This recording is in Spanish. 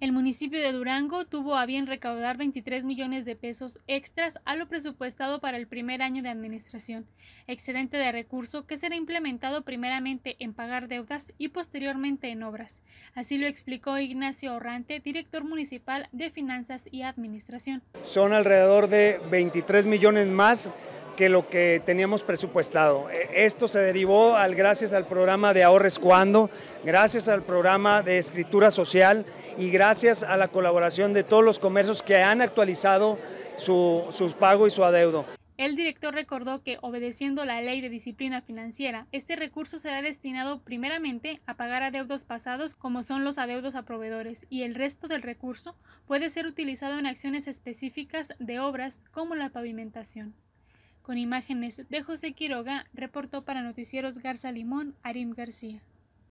El municipio de Durango tuvo a bien recaudar 23 millones de pesos extras a lo presupuestado para el primer año de administración, excedente de recurso que será implementado primeramente en pagar deudas y posteriormente en obras. Así lo explicó Ignacio Orrante, director municipal de Finanzas y Administración. Son alrededor de 23 millones más que lo que teníamos presupuestado. E, esto se derivó al, gracias al programa de Ahorres Cuando, gracias al programa de Escritura Social y gracias a la colaboración de todos los comercios que han actualizado su, sus pagos y su adeudo. El director recordó que, obedeciendo la ley de disciplina financiera, este recurso será destinado primeramente a pagar adeudos pasados como son los adeudos a proveedores y el resto del recurso puede ser utilizado en acciones específicas de obras como la pavimentación. Con imágenes de José Quiroga, reportó para Noticieros Garza Limón, Arim García.